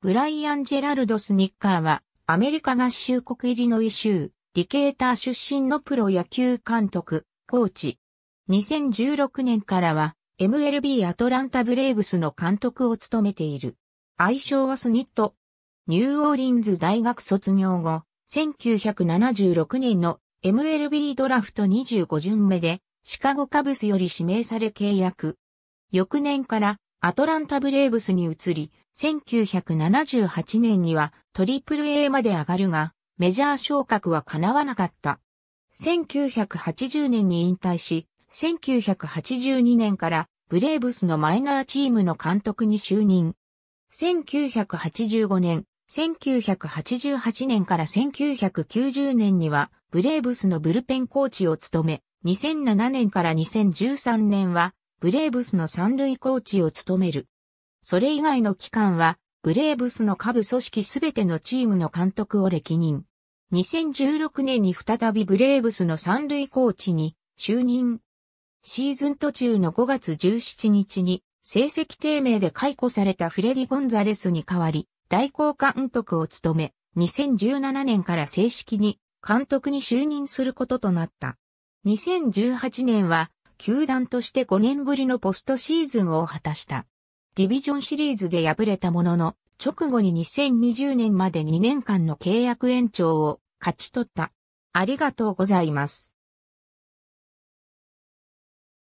ブライアン・ジェラルド・スニッカーは、アメリカ合衆国入りの異州、ディケーター出身のプロ野球監督、コーチ。2016年からは、MLB アトランタ・ブレーブスの監督を務めている。愛称はスニット。ニューオーリンズ大学卒業後、1976年の MLB ドラフト25巡目で、シカゴカブスより指名され契約。翌年からアトランタ・ブレーブスに移り、1978年にはトリプル A まで上がるが、メジャー昇格は叶わなかった。1980年に引退し、1982年からブレーブスのマイナーチームの監督に就任。1985年、1988年から1990年にはブレーブスのブルペンコーチを務め、2007年から2013年はブレーブスの三塁コーチを務める。それ以外の期間は、ブレーブスの下部組織すべてのチームの監督を歴任。2016年に再びブレーブスの三塁コーチに就任。シーズン途中の5月17日に成績低迷で解雇されたフレディ・ゴンザレスに代わり、代行監督を務め、2017年から正式に監督に就任することとなった。2018年は球団として5年ぶりのポストシーズンを果たした。ディビジョンシリーズで敗れたものの、直後に2020年まで2年間の契約延長を勝ち取った。ありがとうございます。